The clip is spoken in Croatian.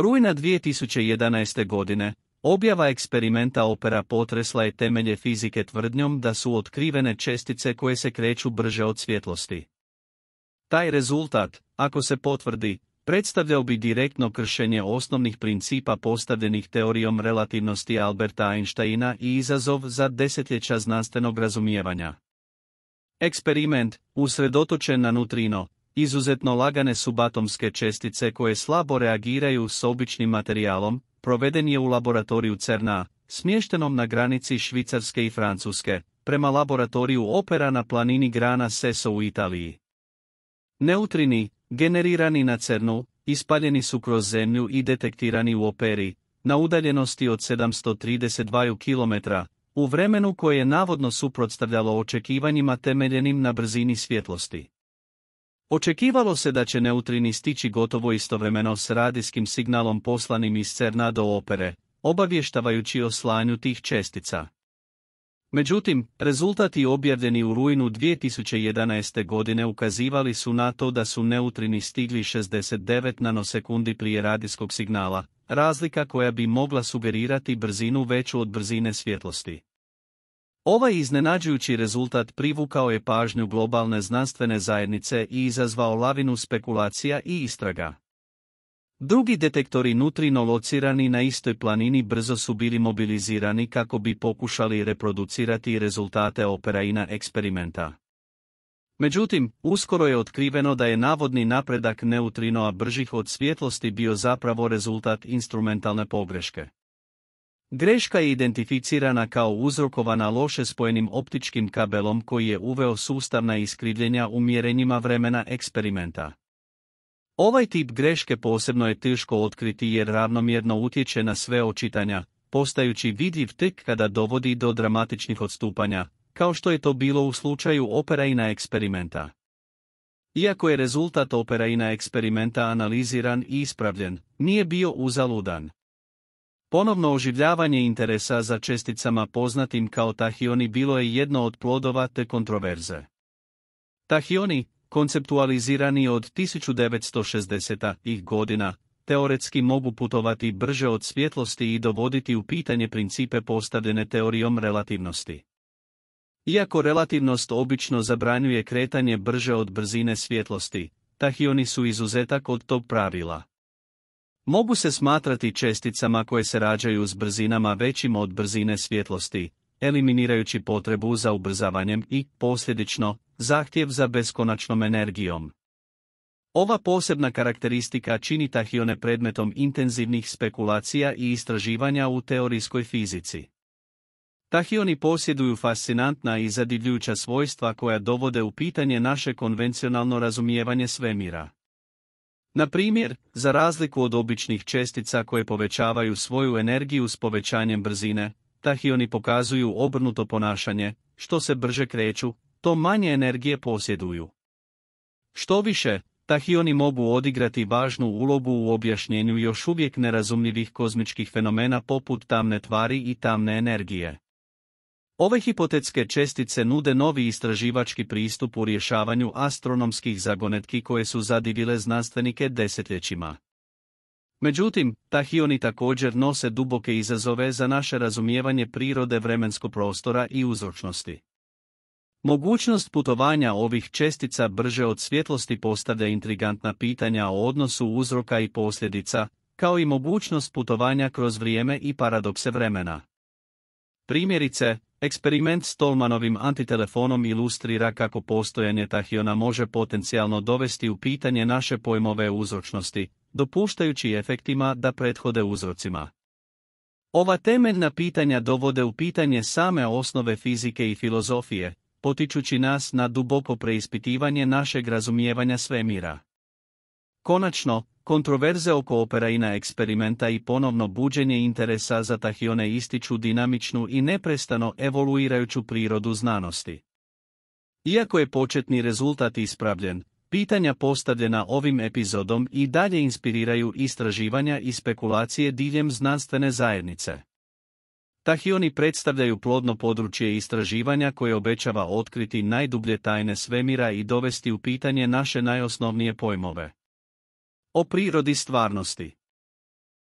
Rujna 2011. godine, objava eksperimenta Opera potresla je temelje fizike tvrdnjom da su otkrivene čestice koje se kreću brže od svjetlosti. Taj rezultat, ako se potvrdi, predstavljao bi direktno kršenje osnovnih principa postavljenih teorijom relativnosti Alberta Einsteina i izazov za desetljeća znanstvenog razumijevanja. Eksperiment, usredotočen na nutrino, izuzetno lagane su batomske čestice koje slabo reagiraju s običnim materijalom, proveden je u laboratoriju CERNA, smještenom na granici Švicarske i Francuske, prema laboratoriju Opera na planini Grana Seso u Italiji. Neutrini, generirani na CERNu, ispaljeni su kroz zemlju i detektirani u Operi, na udaljenosti od 732 km, u vremenu koje je navodno suprotstavljalo očekivanjima temeljenim na brzini svjetlosti. Očekivalo se da će neutrini stići gotovo istovremeno s radijskim signalom poslanim iz CERNA do opere, obavještavajući o slanju tih čestica. Međutim, rezultati objavljeni u rujnu 2011. godine ukazivali su na to da su neutrini stigli 69 nanosekundi prije radijskog signala, razlika koja bi mogla sugerirati brzinu veću od brzine svjetlosti. Ovaj iznenađujući rezultat privukao je pažnju globalne znanstvene zajednice i izazvao lavinu spekulacija i istraga. Drugi detektori nutrino locirani na istoj planini brzo su bili mobilizirani kako bi pokušali reproducirati rezultate operaina eksperimenta. Međutim, uskoro je otkriveno da je navodni napredak neutrinoa bržih od svjetlosti bio zapravo rezultat instrumentalne pogreške. Greška je identificirana kao uzrokovana loše spojenim optičkim kabelom koji je uveo sustavna iskrivljenja u mjerenjima vremena eksperimenta. Ovaj tip greške posebno je teško otkriti jer ravnomjerno utječe na sve očitanja, postajući vidljiv tek kada dovodi do dramatičnih odstupanja, kao što je to bilo u slučaju operaina eksperimenta. Iako je rezultat operaina eksperimenta analiziran i ispravljen, nije bio uzaludan. Ponovno oživljavanje interesa za česticama poznatim kao tahioni bilo je jedno od plodova te kontroverze. Tahioni, konceptualizirani od 1960 ih godina, teoretski mogu putovati brže od svjetlosti i dovoditi u pitanje principe postavljene teorijom relativnosti. Iako relativnost obično zabranjuje kretanje brže od brzine svjetlosti, tahioni su izuzetak od tog pravila mogu se smatrati česticama koje se rađaju s brzinama većim od brzine svjetlosti, eliminirajući potrebu za ubrzavanjem i, posljedično, zahtjev za beskonačnom energijom. Ova posebna karakteristika čini tahione predmetom intenzivnih spekulacija i istraživanja u teorijskoj fizici. Tahioni posjeduju fascinantna i zadivljuća svojstva koja dovode u pitanje naše konvencionalno razumijevanje svemira. Na primjer, za razliku od običnih čestica koje povećavaju svoju energiju s povećanjem brzine, tahioni pokazuju obrnuto ponašanje, što se brže kreću, to manje energije posjeduju. Što više, tahioni mogu odigrati važnu ulogu u objašnjenju još uvijek nerazumljivih kozmičkih fenomena poput tamne tvari i tamne energije. Ove hipotetske čestice nude novi istraživački pristup u rješavanju astronomskih zagonetki koje su zadivile znanstvenike desetljećima. Međutim, tahioni također nose duboke izazove za naše razumijevanje prirode vremenskog prostora i uzročnosti. Mogućnost putovanja ovih čestica brže od svjetlosti postavlja intrigantna pitanja o odnosu uzroka i posljedica, kao i mogućnost putovanja kroz vrijeme i paradokse vremena. Primjerice, Eksperiment s Tolmanovim antitelefonom ilustrira kako postojanje tahiona može potencijalno dovesti u pitanje naše pojmove uzročnosti, dopuštajući efektima da prethode uzrocima. Ova temeljna pitanja dovode u pitanje same osnove fizike i filozofije, potičući nas na duboko preispitivanje našeg razumijevanja svemira. Konačno, Kontroverze oko operajna eksperimenta i ponovno buđenje interesa za tahione ističu dinamičnu i neprestano evoluirajuću prirodu znanosti. Iako je početni rezultat ispravljen, pitanja postavljena ovim epizodom i dalje inspiriraju istraživanja i spekulacije diljem znanstvene zajednice. Tahioni predstavljaju plodno područje istraživanja koje obećava otkriti najdublje tajne svemira i dovesti u pitanje naše najosnovnije pojmove. O prirodi stvarnosti